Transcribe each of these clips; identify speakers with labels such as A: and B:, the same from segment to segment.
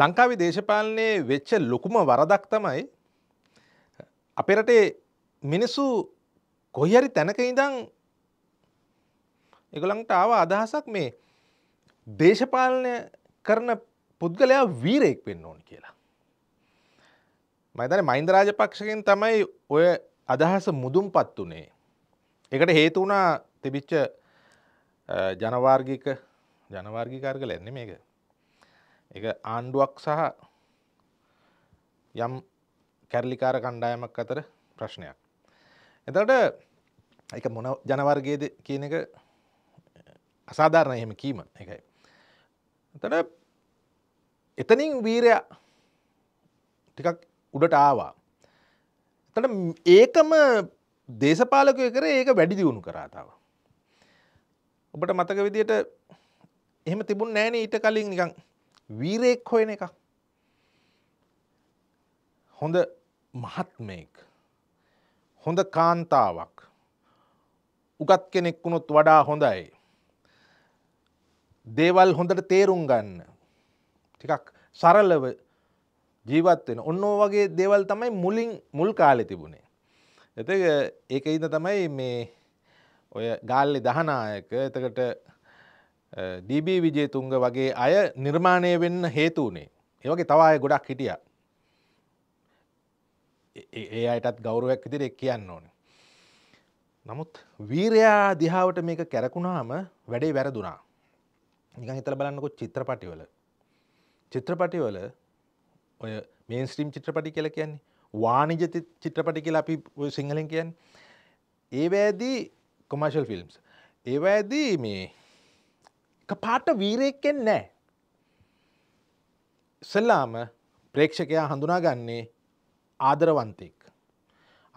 A: ලංකාවේ දේශපාලනයේ වෙච්ච ලොකුම වරදක් තමයි අපේ රටේ මිනිස්සු කොයි හරි තැනක ඉඳන් ඒගොල්ලන්ට ආව අදහසක් මේ දේශපාලනය කරන පුද්ගලයා වීරයෙක් වෙන්න ඕන කියලා. මයිතන මහින්ද රාජපක්ෂකෙන් තමයි ඔය අදහස මුදුන්පත් වනේ. එකට හේතු වුණා තිබිච්ච ජනවාර්ගික ජනවාර්ගිකාර්ගල එන්නේ මේක එක ආණ්ඩුවක් සහ යම් කැරලිකාර කණ්ඩායමක් අතර ප්‍රශ්නයක්. එතට එක මොන ජනවර්ගයේද කියන එක අසාධාරණ එහෙම කීම එකයි. එතට එතනින් වීරයා ටිකක් උඩට ආවා. එතට ඒකම දේශපාලකය කර ඒක වැඩි දියුණු කරාතාව. ඔබට මතක විදියට එහෙම තිබුණ නෑන ඊට කලින් නිකං වීරයෙක් හොයන එකක් හොඳ මහත්මයෙක් හොඳ කාන්තාවක් උගත් කෙනෙක් වුණොත් වඩා හොඳයි දේවල් හොඳට තේරුම් ගන්න ටිකක් සරලව ජීවත් වෙන ඔන්න වගේ දේවල් තමයි මුලින් මුල් කාලෙ තිබුණේ එත ඒක ඉද තමයි මේ ඔය ගාල්ලි දහනායක එතකට ඩබ විජේතුන්ග වගේ අය නිර්මාණය වෙන්න හේතුවනේ ඒවගේ තවාය ගොඩක් හිටිය ඒ අයටත් ගෞරුවක් ඉදිරෙක් කියන්න ඕන නමුත් වීරයා දිහාවට මේක කැරකුණාම වැඩේ වැරදුනා නික හිතල බලන්නකො චිත්‍රපටිවල චිත්‍රපටිවල ඔය මේන්ස්ට්‍රීම් චිත්‍රපටි කියල කියන්නේ වානිජ චිත්‍රපටි කියලා අපි සිංහලෙන් කියන්න ඒවැදී කොමර්ශල් ෆිල්ම්ස් ඒවැදී මේ කපාට වීරයෙක්කෙන් නෑ. ඉස්සල්ලාම ප්‍රේක්ෂකයා හඳුනාගන්නේ ආදරවන්තයෙක්.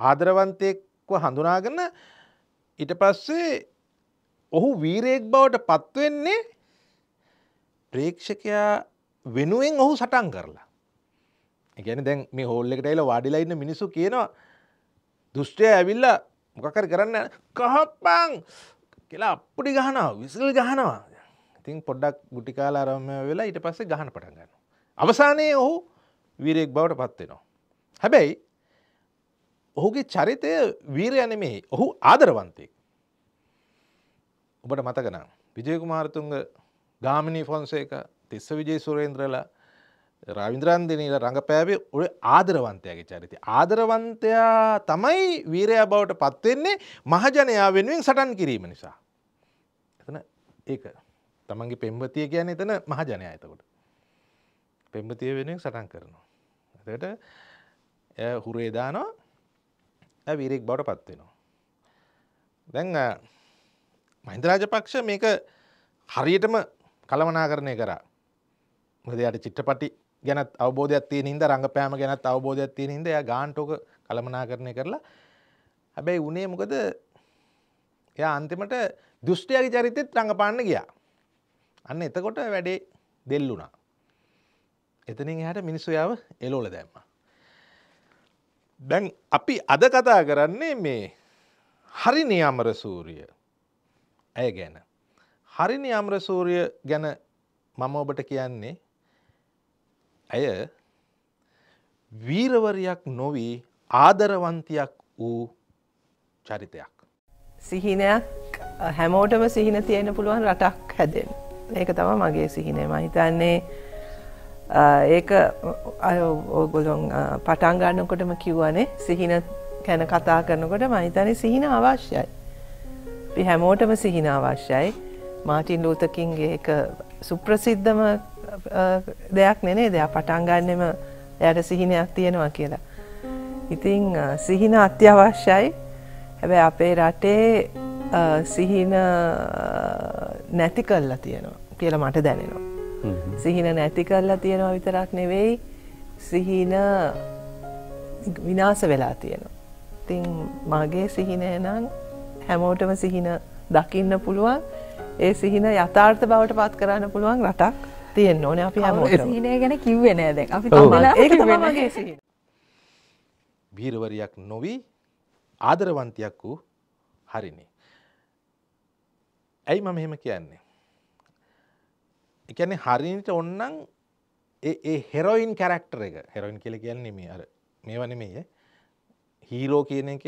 A: ආදරවන්තයෙක්ව හඳුනාගන්න ඉට පස්සේ ඔහු වීරයෙක් බවට පත්වෙන්නේ ප්‍රේක්ෂකයා වෙනුවෙන් ඔහු සටන් කරලා. එකන දැන් මේ හෝල්ල එකට එල වාඩිලයින්න මිනිසු කියනවා දුෘෂ්ටය ඇවිල්ල මොකකර කරන්න කහප්පං කියලා අපපුඩි ගහනවා විසිල් ගහනවා ඉතින් පොඩ්ඩක් ගුටිකාලා අරම වෙලා ඊට පස්සේ ගහන පටන් ගන්න. අවසානයේ ඔහු වීරයෙක් බවට පත්වෙනවා. හැබැයි ඔහුගේ චරිතය වීරයනෙමේ ඔහු ආදරවන්තයෙක්. ඔබට මතකනම් විජයකුමාරතුන්ග ගාමිණී ෆොන්සේක තිස්ස විජේ සුරේන්ද්‍රලා රවින්ද්‍රන්දිනීල රඟපෑවේ ඔය ආදරවන්තයාගේ චරිතය. ආදරවන්තයා තමයි වීරයා බවට පත්වෙන්නේ මහජනයා වෙනුවෙන් සටන් කිරීම නිසා. එතන ඒක තමන්ගේ පෙම්බතිය කියන්නේ එතන මහජනය ඇතකොට පෙම්බතිය වෙනෙන් සටන් කරනවා ඇතට හුරේදානවා විරෙක් බවට පත්වෙනවා දැන් මහින්දරාජ පක්ෂ මේක හරියටම කළමනා කරණය කරා මදයට චිත්‍රපටි ගැනත් අවබෝධයක් තිය හිද රඟපෑම ගැනත් අවබෝධයක් තියෙන හිද ය ගාන්ටෝක කළමනා කරණය කරලා හැබැයි උනේ මොකද එය අන්තිමට දෘෂ්ටියගේ චරිතෙත් රඟපාන්න ගියා අන්න එතකොට වැඩේ දෙල්ලුනා. එතනින් එහට මිනිස්සු යාව එලෝල දැම්ම. දැන් අපි අද කතා කරන්නේ මේ හරිනි අමර සූරිය ඇය ගැන. හරිනි අමර සූරිය ගැන මම ඔබට කියන්නේ ඇය වීරවරයක් නොවී ආදරවන්තියක් වූ චරිතයක්. සිහිනයක් හැමෝටම සිහින තියෙන පුළුවන් රටක් හැදෙන්. ඒක තම මගේ සිහිනේ මහිතන්නේ ඒක අය ඔගොලොන් පටන් ගන්නකොටම කිව්වනේ සිහින කැන කතා කරනකොට මහිතනය සිහින අවශ්‍යයි. පි හැමෝටම සිහින අවශ්‍යයි මාටින් ලූතකින්ගේ එක සුප්‍රසිද්ධම දෙයක් නෙනේ දෙයක් පටන්ගන්නෙම එයට සිහිනයක් තියෙනවා කියලා. ඉතිං සිහින අත්‍යවශ්‍යයි හැබැ අපේ රටේ සිහින නැති කල්ලා තියෙනවා. කියලා මට දැනෙනවා. සිහින නැති කරලා තියෙනවා විතරක් නෙවෙයි සිහින විනාස වෙලා තියෙනවා. ඉතින් මගේ සිහිනය නම් හැමෝටම සිහින දකින්න පුළුවන් ඒ සිහින යථාර්ථ බවට පත් කරන්න පුළුවන් රටක් තියෙන්න ඕනේ අපි හැමෝටම. සිහිනය ගැන කිව්වේ නෑ දැන්. අපි තමලා ඒක තමයි මගේ සිහින. බීරවරියක් නොවි ආදරවන්තයක් වූ හරිනේ. ඇයි මම එහෙම කියන්නේ? එකන හරිනිට ඔන්නන් ඒ හෙරොයින් කැරක්ටර එක හෙරොයින් කියල කියන්න නෙමේ අර මේ වනමේ හීරෝ කියන එක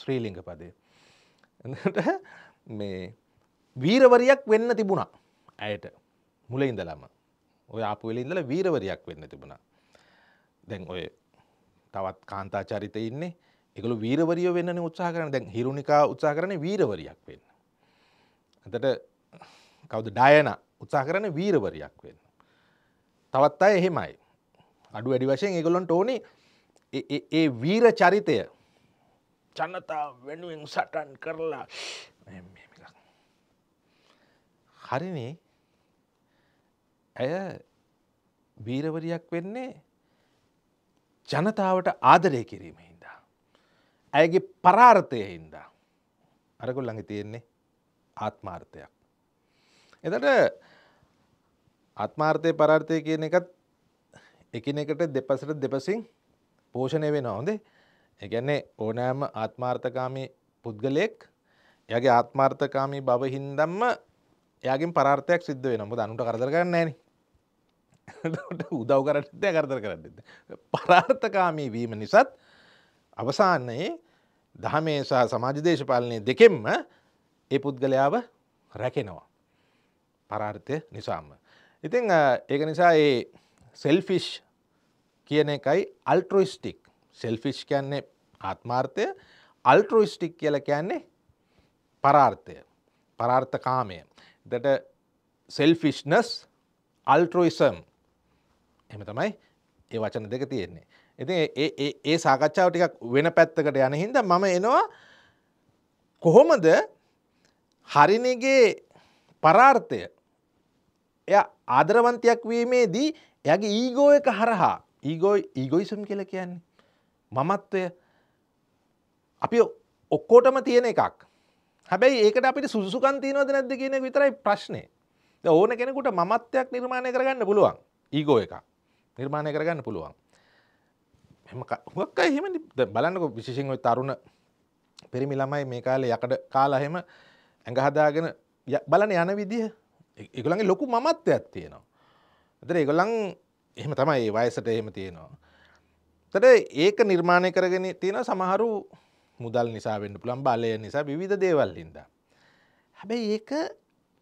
A: ශ්‍රීලිංග පදය මේ වීරවරයක් වෙන්න තිබුණා ඇයට මුල ඉඳලාම ඔය අපවෙල ඉඳල වීරවරයක් වෙන්න තිබුණා දැන් ඔය තවත් කාන්තා චරිත ඉන්නේ එකළු වීරවරිය වෙන්න උත්සා කරන දැන් හිරුණිකා උත්සා කරන වීරවරයක් වෙන්න ඇතට කවද ඩයනා උත්සා කරන වීරවරයක් වෙන්න. තවත් අය එහෙමයි. අඩු වැඩි වශයෙන් ඒගොල්ලොන්ට ඕනි ඒ වීර චරිතය ජනතා වෙනුවෙන් සටන් කරලා හරිනේ ඇය වීරවරයක් වෙන්නේ ජනතාවට ආදරය කිරීම හින්දා. ඇයගේ පරාර්ථය හින්දා. අරකුල් ළඟ තියෙන්නේ ආත්මාර්ථයක්. එතට අත්මාර්ථය පරාර්ථය කියන එකත් එකනෙකට දෙපසට දෙපසින් පෝෂණය වෙන හොඳේ එකන්නේ ඕනෑම ආත්මාර්ථකාමී පුද්ගලයෙක් යගේ ආත්මාර්ථකාමී බව හින්දම්ම යගින් පරාර්ථයක් සිද්ධ වෙන මුද අනුට කරදර කරන්න ෑන උදව් කරටය කරදර කරන්න පරාර්ථකාමී වීම නිසාත් අවසාන්නයේ දහමේ සහ සමාජ දේශපාලනය දෙකෙන්ම ඒ පුද්ගලයාව රැකෙනවා පරාර්ථය නිසාම. ඉතිං ඒක නිසා ඒ සෙල්ෆිෂ් කියන එකයි අල්ට්‍රයිස්ටික් සෙල්ෆිෂ් කියන්නේ ආත්මාර්ථය අල්ට්‍රයිස්ටික් කියල කියන්නේ පරාර්ථය පරාර්ථකාමය දට සෙල්ෆිෂ්නස් අල්ට්‍රයිසම් එම තමයි ඒ වචන දෙක තියෙන්නේ. ඉති ඒ සාකච්ඡාව ටිකක් වෙන පැත්තකට යන හින්ද මම එනවා කොහොමද හරිනගේ පරාර්ථය එය ආදරවන්තයක් වීමේදී එයගේ ඊගෝ එක හරහා ඊගෝ ඊගොයිසම් කියල කියන්නේ මමත්වය අපි ඔක්කෝටම තියෙන එකක් හැබැයි ඒකට අපිට සුසුකන් තියනවද නැද්ද කියන විතරයි ප්‍රශ්නය ඕන කෙනෙකුට මමත්වයක් නිර්මාණය කරගන්න පුළුවන් ඊගෝ එක නිර්මාණය කරගන්න පුළුවන් හක් එහෙම බලන්නක විශෂෙන් ඔයි තරුණ පෙරිමි ළමයි මේ කාලේ යකඩ කාලා හෙම ඇඟහදාගෙන බලන යන විදිහ එකළඟ ලොකු මමත්වයක් තියෙනවා. ඇතර එකළං එහෙම තමයි ඒ වයසට එහෙම තියෙනවා. තට ඒක නිර්මාණය කරගෙන තියෙන සමහරු මුදල් නිසා වෙන්න පුළන් බලය නිසා විධ දේවල්ලින්ද. හැබැයි ඒක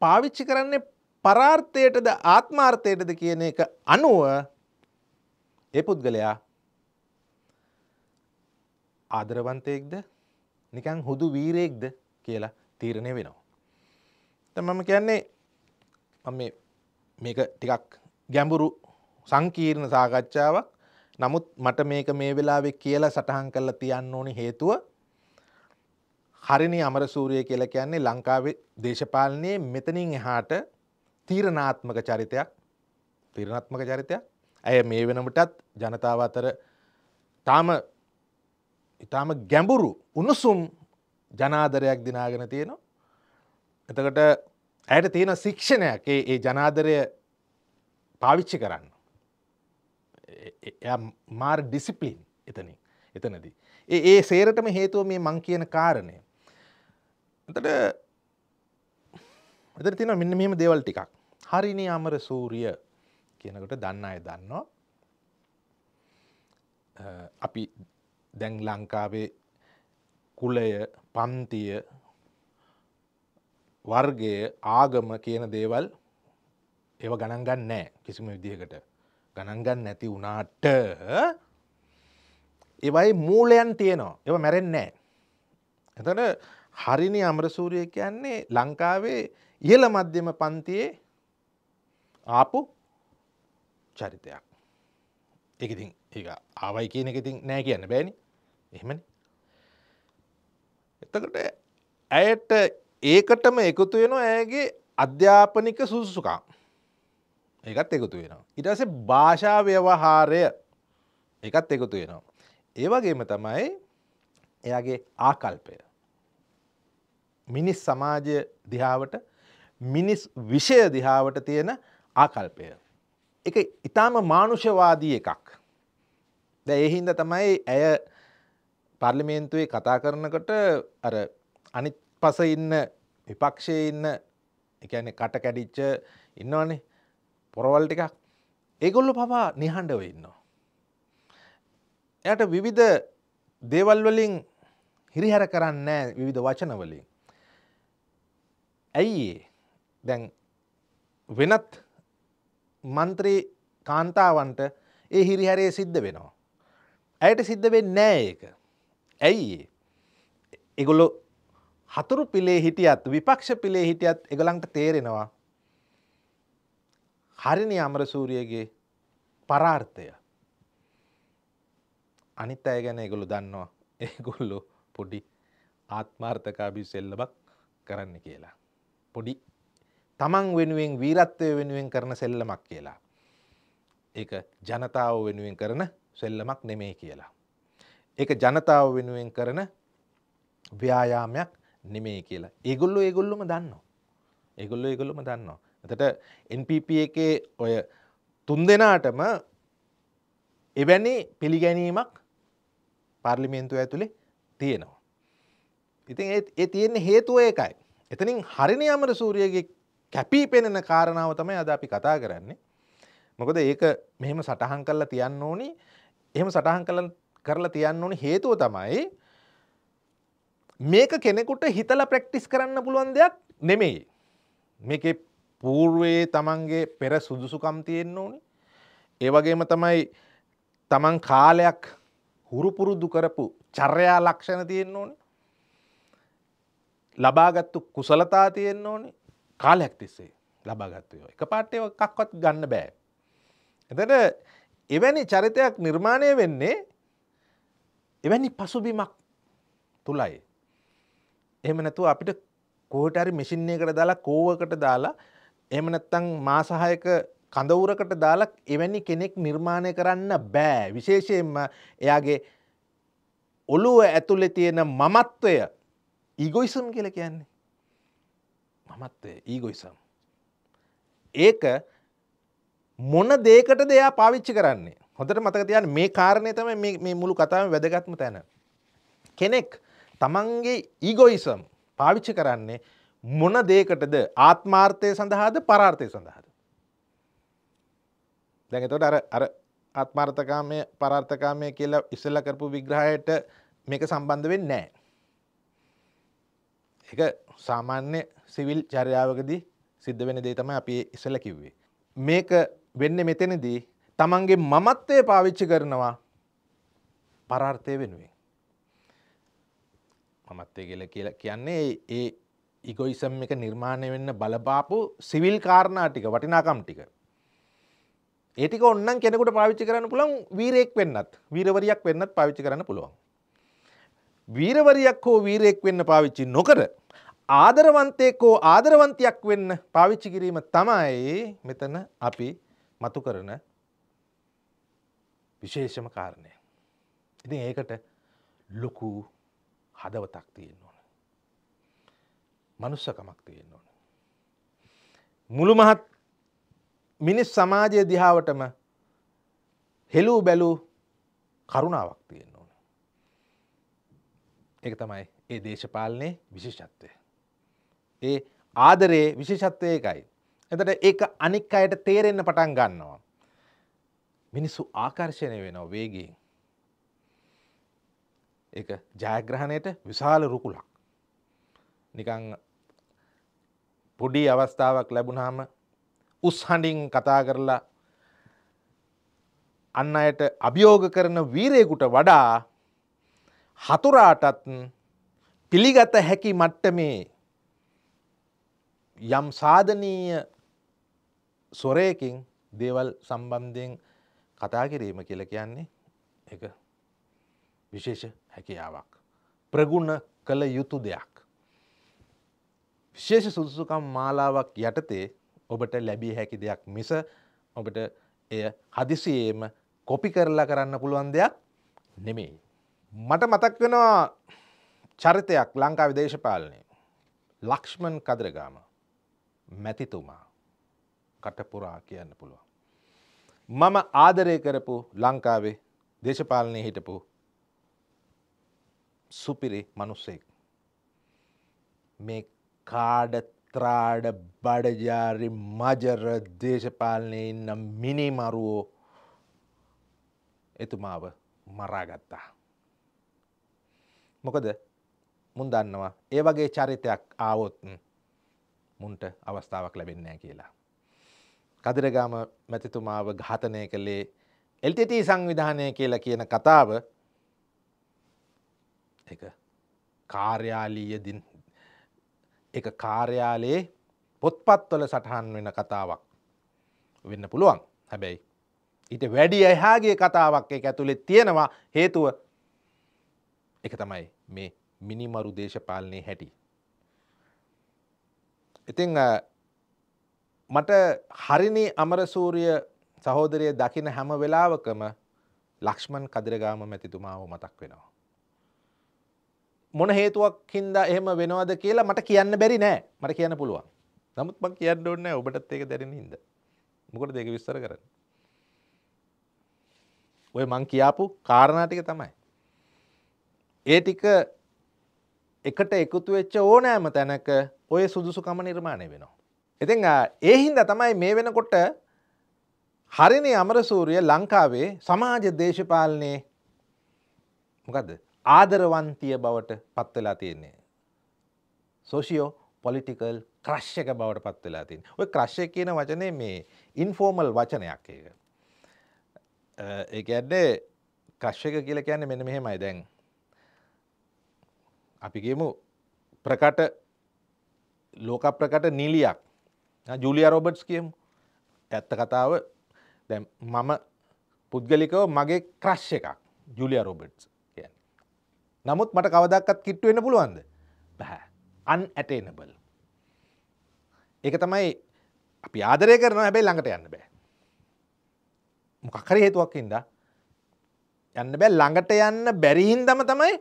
A: පාවිච්චි කරන්නේ පරාර්ථයටද ආත්මාර්ථයටද කියන එක අනුව ඒ පුද්ගලයා ආදරවන්තයෙක්ද නිකං හුදු වීරයෙක්ද කියලා තීරණය වෙනවා. ත මම කියන්නේ මම මේක ටිකක් ගැඹුරු සංකීර්ණ සාකච්ඡාවක් නමුත් මට මේක මේ වෙලාවෙ කියලා සටහන් කරලා තියන්න ඕනි හේතුව හරිනි අමරසූරිය කියලා කියන්නේ ලංකාවේ දේශපාලනයේ මෙතනින් එහාට තීරණාත්මක චරිතයක් තීරණාත්මක චරිතයක් ඇය මේ වෙනමටත් ජනතාව අතර තාම ඉතාම ගැඹුරු උණුසුම් ජනාදරයක් දිනාගෙන තියෙනවා එතකට ඇයට තියෙන ශික්ෂණයක් ඒ ජනාදරය පාවිච්චි කරන්න. මාර් ඩිසිපලින් එතනින් එතනදී. ඒ ඒ සේරටම හේතුව මේ මං කියන කාරණය. එතට එතර තින මෙන්න මෙම දේවල් ටිකක් හරිනි අමර සූරිය කියනකට දන්න අය දන්නවා අපි දැන් ලංකාවේ කුලය පන්තිය වර්ගය ආගම කියන දේවල් ඒව ගණන්ගන්න නෑ කිසිම විදිහකට ගණන්ගන්න නැති වුණාට ඒවයි මූලයන් තියෙනවා එව මැරෙන් නෑ. එතට හරිනි අමරසූරය කියන්නේ ලංකාවේ ඉහළ මධ්‍යම පන්තියේ ආපු චරිතයක්. එකඉතින් ඒ ආවයි කියන එක ඉතින් නෑ කියන්න බෑනි එහෙමනි එතකට ඇයට ඒකටම එකතු වෙන ඇගේ අධ්‍යාපනික සුසුකා ඒකත් එකතු වෙනවා. ඉටස භාෂා ව්‍යවහාරය එකත් එකතු වෙනවා. ඒවගේම තමයි එයාගේ ආකල්පය. මිනිස් සමාජය දිහාවට මිනිස් විෂය දිහාවට තියෙන ආකල්පය. එක ඉතාම මානුෂවාදී එකක්. ද එහින්ද තමයි ඇය පර්ලිමේන්තුවේ කතා කරනකට අර අනිත් පස ඉන්න විපක්ෂය ඉන්න එකන කට කැඩිච්ච ඉන්නවානේ පොරවල් ටිකක් ඒගොල්ලු පවා නිහඬව ඉන්නවා. එයට විවිධ දේවල්වලින් හිරිහැර කරන්න විවිධ වචනවලින්. ඇයි දැන් වෙනත් මන්ත්‍රී කාන්තාවන්ට ඒ හිරිහැරේ සිද්ධ වෙනවා. ඇයට සිද්ධ වෙන්නේ නෑ ඒක. ඇයි ඒගොල්ලො හතුරු පිලේ හිටියත් විපක්ෂ පිලේ හිටියත් එගලන්ට තේරෙනවා. හරිනි අමරසූරියගේ පරාර්ථය. අනිත් අය ගැන එගොලු දන්නවා ඒගොල්ලු පොඩි ආත්මාර්ථකාබි සෙල්ලබක් කරන්න කියලා. පොඩි තමන් වෙනුවෙන් වීරත්වය වෙනුවෙන් කරන සෙල්ලමක් කියලා. ඒක ජනතාව වෙනුවෙන් කරන සෙල්ලමක් නෙමේ කියලා. ඒක ජනතාව වෙනුවෙන් කරන ව්‍යායාමයක් නෙමේ කියලා ඒගොල්ලො ඒගොල්ලොම දන්න. ඒගොල්ලො ඒගොල්ලොම දන්නවා. එතට NPP එකේ ඔය තුන් දෙනාටම එවැනි පිළිගැනීමක් පාර්ලිමේන්තුව ඇතුළේ තියෙනවා. ඉතින් ඒ තියෙන්නේ හේතුව ඒකයි. එතනින් හරිනි අමර සූරියගේ කැපී පෙනෙන කාරණාව තමයි අද අපි කතා කරන්නේ. මොකද ඒක මෙහෙම සටහන් කරලා තියන්න ඕනි එහෙම සටහන් කරලා තියන්න ඕනි හේතුව තමයි මේක කෙනෙකුට හිතල ප්‍රැක්ටිස් කරන්න පුළුවන් දෙයක් නෙමෙයි. මේක පූර්වයේ තමන්ගේ පෙර සුදුසුකම් තියෙන්න්න ඕනි. ඒවගේම තමයි තමන් කාලයක් හුරුපුරුදු කරපු චර්යා ලක්ෂණ තියෙන්න්න ඕනි. ලබාගත්තු කුසලතා තියෙන්න්න ඕනි කාලයක් තිස්සේ ලබාගත්තුයෝ එක පාට්ටය එකක්වත් ගන්න බෑ. එතට එවැනි චරිතයක් නිර්මාණය වෙන්නේ එවැනි පසුබිමක් තුළයි එහම නැතුව අපිට කෝට හරි මිසිින් එකට දාලා කෝවකට දාලා එම නැත්තං මාසාහයක කඳවුරකට දාලක් එවැනි කෙනෙක් නිර්මාණය කරන්න බෑ විශේෂයෙන්ම එයාගේ ඔළුව ඇතුලෙ තියෙන මමත්වය ඊගොයිසම් කියල කියන්නේ මමත්වය ඊගොයිසම් ඒක මොන දේකට දෙයා පාවිච්චි කරන්නේ හොඳට මතක තියන් මේ කාරණය තම මේ මුළු කතාව වැදගත්ම තැන කෙනෙක් තමන්ගේ ඊගොයිසම් පාවිච්චි කරන්නේ මොන දේකටද ආත්මාර්ථය සඳහාද පරාර්ථය සඳහාද. දැඟතොට අර අර ආත්මාර්ථකාමය පරාර්ථකාමය කියලා ඉස්සල්ල කරපු විග්‍රහයට මේක සම්බන්ධ වෙන්න නෑ. එක සාමාන්‍ය සිවිල් චර්යාවකදී සිද්ධ වෙන දේ තමයි අපි ඉස්සල කිව්වේ. මේක වෙන්න මෙතනදී තමන්ගේ මමත්වය පාවිච්චි කරනවා පරාර්ථය වෙනුවෙන්. මමත්වය කියල කියල කියන්නේ ඒ ඉගොයිසම් එක නිර්මාණය වෙන්න බලපාපු සිවිල් කාරණා ටික වටිනාකම් ටික. ඒටික ඔන්නන් කෙනෙකුට පාවිච්චි කරන්න පුළන් වීරයෙක් වෙන්නත් වීරවරයක් වෙන්නත් පාවිච්චි කරන්න පුළුවන්. වීරවරයක් හෝ වීරයෙක් වෙන්න පාවිච්චි නොකර ආදරවන්තයකෝ ආදරවන්තයක් වෙන්න පාවිච්චි කිරීම තමයි මෙතන අපි මතු කරන විශේෂම කාරණය. ඉතින් ඒකට ලොකු හදවතක් තියෙන්න ඕන. මනුස්සකමක් තියෙන්න ඕන. මුළු මහත් මිනිස් සමාජය දිහාවටම හෙලූ බැලූ කරුණාවක් තියෙන්න ඕන. ඒක තමයි ඒ දේශපාලනයේ විශේෂත්වය. ඒ ආදරයේ විශේෂත්වය එකයි. එතට ඒක අනික් අයට තේරෙන්න පටන් ගන්නවා. මිනිස්සු ආකර්ශණය වෙනවා වේගින් එක ජයග්‍රහණයට විශාල රුකුලක් නිකං පොඩි අවස්ථාවක් ලැබුණාම උස් හඬින් කතා කරලා අන්න අයට අභියෝග කරන වීරයෙකුට වඩා හතුරාටත් පිළිගත හැකි මට්ටමේ යම් සාධනීය සොරයකින් දේවල් සම්බන්ධයෙන් කතා කිරීම කියල කියන්නේ එක විශේෂ හැකියාවක්. ප්‍රගුණ කළ යුතු දෙයක්. විශේෂ සුදුසුකම් මාලාවක් යටතේ ඔබට ලැබිය හැකි දෙයක් මිස ඔබට එය හදිසියේම කොපි කරලා කරන්න පුළුවන් දෙයක් නෙමෙයි. මට මතක් වෙනවා චරිතයක් ලංකා විදේශපාලනය. ලක්ෂ්මන් කදරගාම මැතිතුමා කටපුරා කියන්න පුළුවන්. මම ආදරය කරපු ලංකාවේ දේශපාලනය හිටපු සුපිරි මනුස්සෙක්. මේ කාඩ ත්‍රාඩ බඩජාරි මජර දේශපාලනය ඉන්න මිනිමරුවෝ එතුමාව මරාගත්තා. මොකද මුන් දන්නවා ඒ වගේ චරිතයක් ආවොත් මුන්ට අවස්ථාවක් ලැබෙන්නෑ කියලා. කදිරගාම මැතිතුමාව ඝාතනය කළේ එල්ටට සංවිධානය කියලා කියන කතාව එක කාර්යාලීය එක කාර්යාලයේ පොත්පත්වල සටහන් වෙන කතාවක් වෙන්න පුළුවන් හැබැයි ඊට වැඩි එහාගේ කතාවක් එක ඇතුළෙ තියෙනවා හේතුව එක තමයි මේ මිනිමරු දේශපාලනය හැටි. ඉතිං මට හරිනි අමරසූරිය සහෝදරය දකින හැම වෙලාවකම ලක්ෂ්මන් කදිරගාම මැතිතුමාව මතක් වෙනවා. මොන හේතුවක් හින්දා එහෙම වෙනවද කියලා මට කියන්න බැරි නෑ මට කියන්න පුළුවන් නමුත් මං කියන්න ඕන්න ඔබටත් ඒක දැරෙන හිද මොකට දෙක විස්තර කරන්න ඔය මං කියාපු කාරණාටික තමයි ඒ ටික එකට එකතු වෙච්ච ඕනෑම තැනක ඔය සුදුසුකම නිර්මාණය වෙනවා ඉතින් ඒ හින්දා තමයි මේ වෙනකොට හරිනේ අමරසූරිය ලංකාවේ සමාජ දේශපාලනයේ මොකද ආදරවන්තිය බවට පත්වෙලා තියෙන්නේ. සෝෂියෝ පොලිටිකල් ක්‍රශ්්‍යක බවට පත්වෙලා තින් ඔය ක්‍රශ්ය කියන වචනය මේ ඉන්ෆෝර්මල් වචනයක් ඒක. ඒ ඇඩ්ඩේ ක්‍රශ්්‍යක කියල කියන්න මෙන මෙහෙමයි දැන්. අපිගේමු ප්‍රකට ලෝක ප්‍රකට නිලියක් ජුලිය රෝබට්ස් කියම් ඇත්ත කතාව මම පුද්ගලිකව මගේ ක්‍රශ් එකක් ජුලිය රෝබට්ස් නමුත් මට කවදක්කත් කිට්ටු වෙන පුළුවන්ද බැහැ අන් ඇටේනබල් ඒක තමයි අපි ආදරය කරන හැබැයි ළඟට යන්න බෑ මොකක්හරි හේතුවක්කින්ද යන්න බෑ ළඟට යන්න බැරිහින් දම තමයි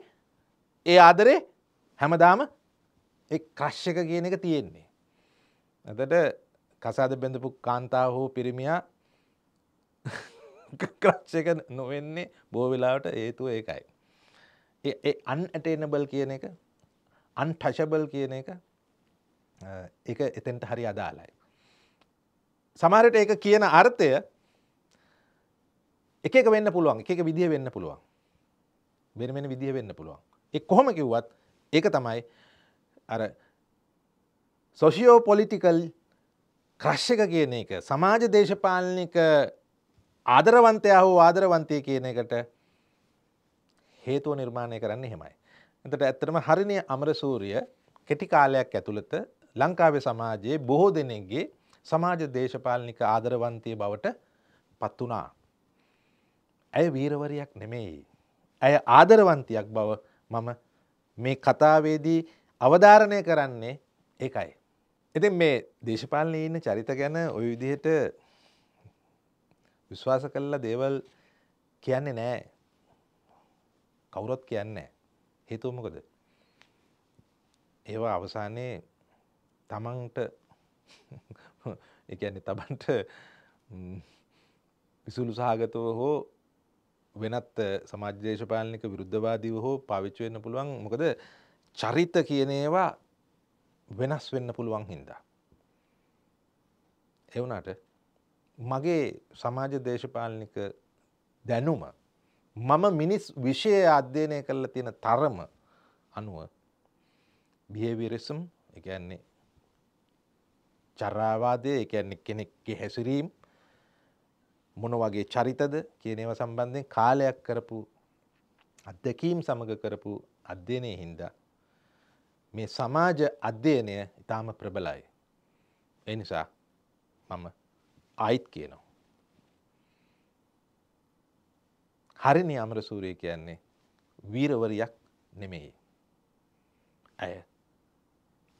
A: ඒ ආදරේ හැමදාම ක්‍රශ්්‍යක කියන එක තියෙන්නේ ඇතට කසාද බැඳපු කාන්තාව හෝ පිරිමියා ක්‍රශ්්‍යක නොවෙන්නේ බෝවෙලාවට ඒතු ඒකයි ඒ අන්ඇටේනබල් කියන එක අන්ටශබල් කියන එක එක එතෙන්ට හරි අදාලයි. සමහරට ඒක කියන අර්ථය එක වෙන්න පුළුවන් එක විදිහ වෙන්න පුළුවන් වෙනමෙන විදිහ වෙන්න පුළුවන් එක් කොහොම කිව්වත් ඒක තමයි අර සොෂියෝ පොලිටිකල් ක්‍රශ්ක කියන එක සමාජ දේශපාලනික ආදරවන්තය හෝ ආදරවන්තය කියන එකට හේතුව නිර්මාණය කරන්න හෙමයි. එතට ඇත්තටම හරිනය අමරසූරිය කෙටි කාලයක් ඇතුළත ලංකාවේ සමාජයේ බොහෝ දෙනෙක්ගේ සමාජ දේශපාලනික ආදරවන්තය බවට පත් වනා. ඇය වීරවරයක් නෙමෙයි. ඇය ආදරවන්තියක් බව මම මේ කතාවේදී අවධාරණය කරන්නේ ඒකයි. එතින් මේ දේශපාලන ඉන්න චරිත ගැන ඔය විදිහට විශ්වාස කල්ලා දේවල් කියන්නේ නෑ කවුරොත් කියන්නේ හේතුව මොකද? ඒවා අවසානයේ තමන්ට ඒ කියන්නේ තමන්ට විසුළු සහගතව හෝ වෙනත් සමාජ දේශපාලනික විරුද්ධවාදීව හෝ පාවිච්චි වෙන්න පුළුවන් මොකද චරිත කියන ඒවා වෙනස් වෙන්න පුළුවන් හින්දා. ඒ වුණාට මගේ සමාජ දේශපාලනික දැනුම මම මිනිස් විෂය අධ්‍යයනය කරලා තියෙන තරම අනුව බියවිරිසම් එකන්නේ චරාවාදය එකන්නේ කෙනෙක්ගේ හැසිරීම් මොන වගේ චරිතද කියනව සම්බන්ධයෙන් කාලයක් කරපු අත්දැකීම් සමඟ කරපු අධ්‍යයනය හින්දා මේ සමාජ අධ්‍යයනය ඉතාම ප්‍රබලයි එනිසා මම ආයිත් කියනවා හරිනි අමරසූරය කියන්නේ වීරවරියක් නෙමෙයි. ඇය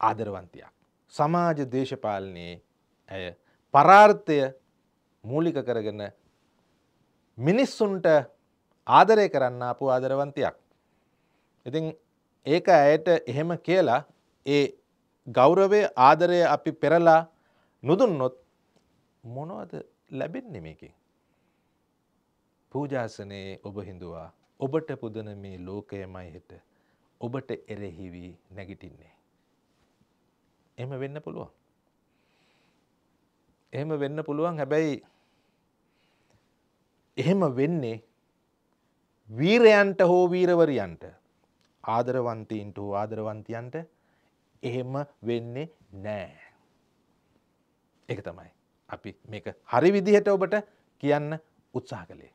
A: ආදරවන්තියක්. සමාජ දේශපාලනයේ ඇය පරාර්ථය මූලික කරගෙන මිනිස්සුන්ට ආදරය කරන්න අපපු ආදරවන්තියක්. ඉතින් ඒක ඇයට එහෙම කියලා ඒ ගෞරවය ආදරය අපි පෙරලා නොදුන්නොත් මොනවද ලැබෙන් නෙමකින්. පූජාසනයේ ඔබ හිඳුවා ඔබට පුදන මේ ලෝකයමයි හෙට ඔබට එරෙහිවී නැගිටින්නේ. එම වෙන්න පුළුවන්. එහෙම වෙන්න පුළුවන් හැබැයි එහෙම වෙන්නේ වීරයන්ට හෝ වීරවරියන්ට ආදරවන්තීන්ට හෝ ආදරවන්තියන්ට එහෙම වෙන්නේ නෑ. එක තමයි අපි මේක හරි විදිහට ඔබට කියන්න උත්සාහ කළේ.